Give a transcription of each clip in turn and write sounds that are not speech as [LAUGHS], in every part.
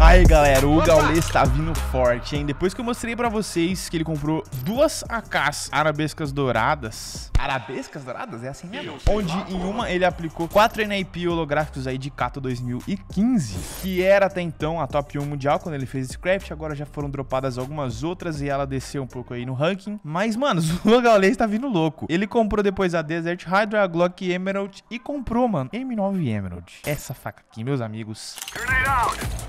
Aí galera, o Gaulês tá vindo forte, hein? Depois que eu mostrei pra vocês que ele comprou duas AKs arabescas douradas Arabescas douradas? É assim mesmo? Onde em uma ele aplicou quatro NIP holográficos aí de Kato 2015 Que era até então a top 1 mundial quando ele fez esse craft Agora já foram dropadas algumas outras e ela desceu um pouco aí no ranking Mas mano, [LAUGHS] o Gaulês tá vindo louco Ele comprou depois a Desert Hydra, a Glock Emerald E comprou, mano, M9 Emerald Essa faca aqui, meus amigos Turn it out.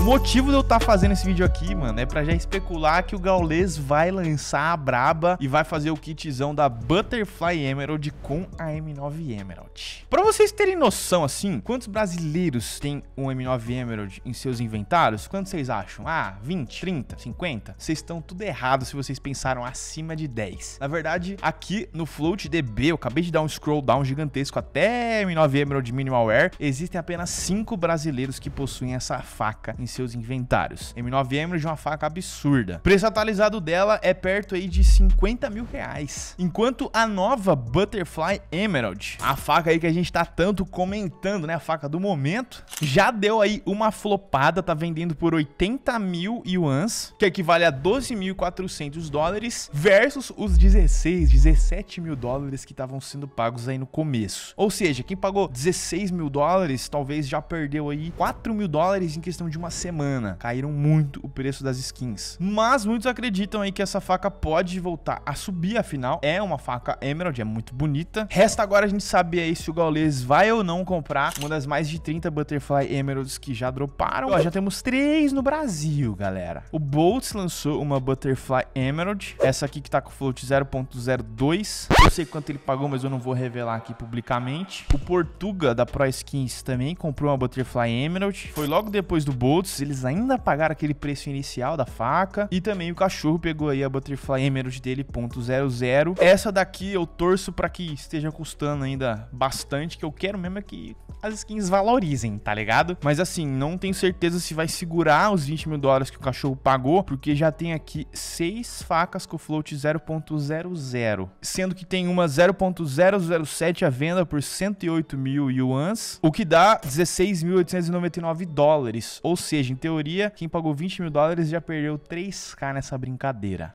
O motivo de eu estar tá fazendo esse vídeo aqui, mano, é pra já especular que o Gaules vai lançar a braba e vai fazer o kitzão da Butterfly Emerald com a M9 Emerald. Pra vocês terem noção, assim, quantos brasileiros têm um M9 Emerald em seus inventários? Quantos vocês acham? Ah, 20, 30, 50? Vocês estão tudo errado se vocês pensaram acima de 10. Na verdade, aqui no Float DB, eu acabei de dar um scroll down gigantesco até M9 Emerald Minimal Wear, existem apenas 5 brasileiros que possuem essa faca em seus inventários. M9 Emerald, é uma faca absurda. O preço atualizado dela é perto aí de 50 mil reais. Enquanto a nova Butterfly Emerald, a faca aí que a gente tá tanto comentando, né? A faca do momento, já deu aí uma flopada, tá vendendo por 80 mil yuans, que equivale a 12.400 dólares, versus os 16, 17 mil dólares que estavam sendo pagos aí no começo. Ou seja, quem pagou 16 mil dólares, talvez já perdeu aí 4 mil dólares em questão de uma semana. Caíram muito o preço das skins. Mas muitos acreditam aí que essa faca pode voltar a subir, afinal é uma faca Emerald, é muito bonita. Resta agora a gente saber aí se o Gaules vai ou não comprar uma das mais de 30 Butterfly Emeralds que já droparam. Ó, já temos três no Brasil, galera. O Boltz lançou uma Butterfly Emerald, essa aqui que tá com float 0.02. Eu sei quanto ele pagou, mas eu não vou revelar aqui publicamente. O Portuga da Pro Skins também comprou uma Butterfly Emerald. Foi logo depois do Boltz putz, eles ainda pagaram aquele preço inicial da faca. E também o cachorro pegou aí a Butterfly Emerald dele, ponto .00. Essa daqui eu torço para que esteja custando ainda bastante, que eu quero mesmo é que as skins valorizem, tá ligado? Mas assim, não tenho certeza se vai segurar os 20 mil dólares que o cachorro pagou, porque já tem aqui seis facas com float 0.00, sendo que tem uma 0.007 à venda por 108 mil yuans, o que dá 16.899 dólares. Ou seja, em teoria, quem pagou 20 mil dólares já perdeu 3k nessa brincadeira.